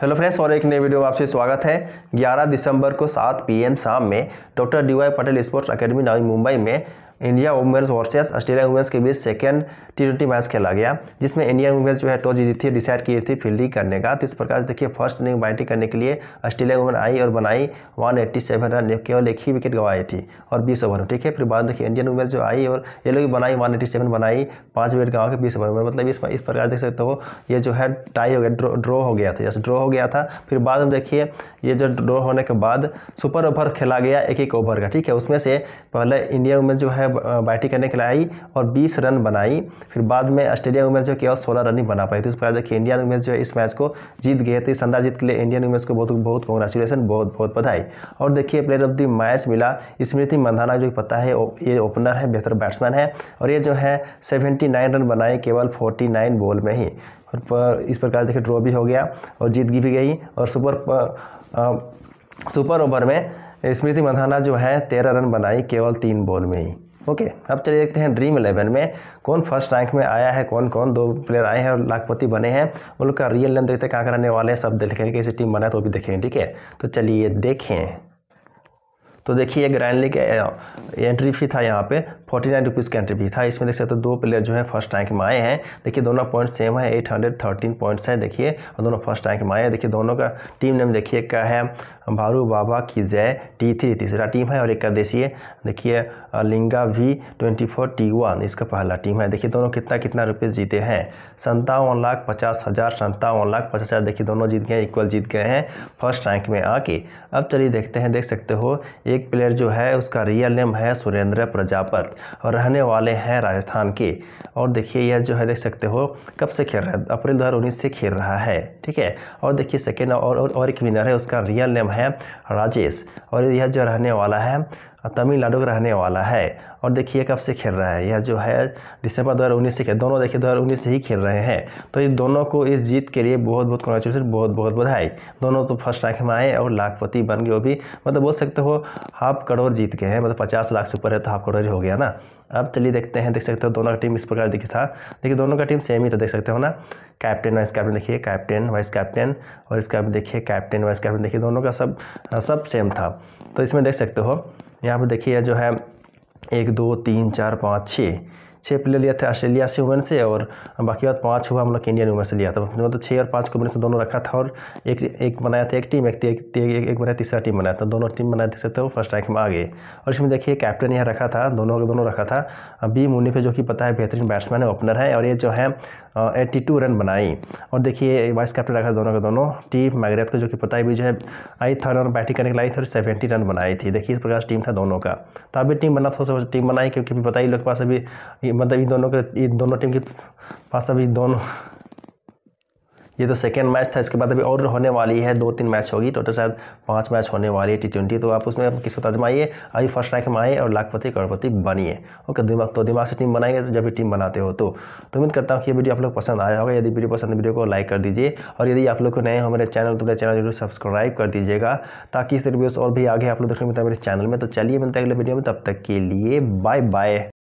hello friends और एक नई वीडियो में आपसे स्वागत है 11 दिसंबर को 7 पीएम शाम में doctor D Y Patel sports academy Navi Mumbai में India women's versus Australia women's के बीच सेकेंड टी ट्वेंटी मैच खेला गया जिसमें इंडिया वुमेन्स जो है टॉस जीती थी डिसाइड की थी फील्डिंग करने का तो इस प्रकार से देखिए फर्स्ट इनिंग बैटिंग करने के लिए ऑस्ट्रेलिया वुमेन आई और बनाई वन एट्टी सेवन रन केवल एक ही विकेट गवाई थी और बीस ओवर में ठीक है फिर बाद देखिए इंडियन वुमेन्स जो आई और ये लोग बनाई वन एट्टी सेवन बनाई पाँच विकेट गवा के बीस ओवर में मतलब इस इस प्रकार देख सकते हो ये जो है टाई हो गया ड्रॉ हो गया था जैसे ड्रॉ हो गया था फिर बाद में देखिए ये जो ड्रॉ होने के बाद सुपर ओवर खेला गया एक एक ओवर का ठीक है उसमें से पहले इंडिया वुमेन्स जो है है बैटिंग करने के लिए आई और बीस रन बनाई फिर बाद में ऑस्ट्रेलिया वुमेंस जो किया सोलह रन ही बना पाई थी उस प्रकार देखिए इंडियन वुमेंस जो है इस मैच को जीत गए थे शानदार जीत के लिए इंडियन वुमेंस को बहुत बहुत कॉन्ग्रेचुलेसन बहुत बहुत बधाई और देखिए प्लेयर ऑफ द मैच मिला स्मृति मंधाना जो पता है ये ओपनर है बेहतर बैट्समैन है और ये जो है सेवेंटी नाइन रन बनाए केवल फोर्टी नाइन बॉल में ही और पर इस प्रकार देखिए ड्रॉ भी हो गया और जीत भी गई और सुपर सुपर ओवर में स्मृति मंधाना जो है तेरह रन बनाई केवल तीन बॉल में ही ओके अब चलिए देखते हैं ड्रीम इलेवन में कौन फर्स्ट रैंक में आया है कौन कौन दो प्लेयर आए हैं और लाखपति बने हैं उनका रियल नेम देखते हैं कहाँ कराने वाले हैं सब देखेंगे कैसी टीम बना है तो भी देखेंगे ठीक है तो चलिए देखें तो देखिए ग्रैंड लीग एंट्री फी था यहाँ पे फोर्टी नाइन रुपीज़ का एंट्री फी था इसमें देख सकते हो तो दो प्लेयर जो है फर्स्ट रैंक में आए हैं देखिए दोनों पॉइंट सेम है एट हंड्रेड थर्टीन पॉइंट्स है देखिए और दोनों फर्स्ट रैंक में आए हैं देखिए दोनों का टीम नेम देखिए क्या है भारू बाबा की जय टी थ्री तीसरा टीम है और एक का है देखिए लिंगा V twenty four T one इसका पहला टीम है देखिए दोनों कितना कितना रुपीज़ जीते हैं संतावन लाख पचास हज़ार संतावन लाख पचास हज़ार देखिए दोनों जीत गए इक्वल जीत गए हैं फर्स्ट रैंक में आके अब चलिए देखते हैं देख सकते हो एक प्लेयर जो है उसका रियल नेम है सुरेंद्र प्रजापत और रहने वाले हैं राजस्थान के और देखिए यह जो है देख सकते हो कब से खेल रहा है अप्रैल दो से खेल रहा है ठीक है और देखिए सेकेंड और, और, और एक विनर है उसका रियल नेम है राजेश और यह जो रहने वाला है तमिलनाडु का रहने वाला है और देखिए कब से खेल रहा है यह जो है दिसंबर 2019 से खेल दोनों देखिए 2019 से ही खेल रहे हैं तो इस दोनों को इस जीत के लिए बहुत बहुत कॉन्ग्रेचुलेसन बहुत बहुत बधाई दोनों तो फर्स्ट रैंक में आए और लाखपति बन गए वो भी मतलब बोल सकते हो हाफ करोड़ जीत गए हैं मतलब पचास लाख से ऊपर है तो हाफ करोड़ ही हो गया ना अब चलिए देखते हैं देख सकते हो दोनों का टीम इस प्रकार दिखी था देखिए दोनों का टीम सेम ही था देख सकते हो ना कैप्टन वाइस कैप्टन देखिए कैप्टन वाइस कैप्टन और इसका भी देखिए कैप्टन वाइस कैप्टन देखिए दोनों का सब हाँ, सब सेम था तो इसमें देख सकते हो यहाँ पर देखिए जो है एक दो तीन चार पाँच छः छः प्लेयर लिया था ऑस्ट्रेलिया से वुमेन से और बाकी बात पाँच हुआ हम लोग इंडियन वुमेन से लिया था मतलब छः और पाँच को से दोनों रखा था और एक एक बनाया था एक टीम एक एक, एक, एक बनाया तीसरा टीम बनाया था दोनों टीम बनाए थे तो फर्स्ट रैंक में आ गए और इसमें देखिए कैप्टन यहाँ रखा था दोनों दोनों रखा था बी मुनी को जो कि पता है बेहतरीन बैट्समैन है ओपनर है और ये जो है एट्टी टू रन बनाई और देखिए वाइस कैप्टन रखा दोनों का दोनों टीम मैगरेथ को जो कि पता ही भी जो है आई थर्ड और बैटिंग करने के लिए आई थर्ड सेवेंटी रन बनाई थी देखिए इस प्रकार से टीम था दोनों का तो अभी टीम बना थोड़ा सा टीम बनाई क्योंकि पता ही लोग के पास अभी मतलब इन दोनों के इन दोनों टीम के पास अभी दोनों ये तो सेकेंड मैच था इसके बाद अभी और होने वाली है दो तीन मैच होगी टोटल शायद पाँच मैच होने वाली है टी ट्वेंटी तो आप उसमें किसी आजमाइए अभी फर्स्ट रैंक में आए और लाखपति करोड़पति बनिए ओके दिमाग तो दिमाग से टीम बनाएंगे तो जब भी टीम बनाते हो तो।, तो उम्मीद करता हूँ कि ये वीडियो आप लोग पसंद आया होगा यदि वीडियो पसंद वीडियो को लाइक कर दीजिए और यदि आप लोग को नए हो मेरे चैनल तो मेरे चैनल जरूर सब्सक्राइब कर दीजिएगा ताकि इस वीडियो और भी आगे आप लोग देखने मिलता है मेरे चैनल में तो चलिए मिलता है अगले वीडियो में तब तक के लिए बाय बाय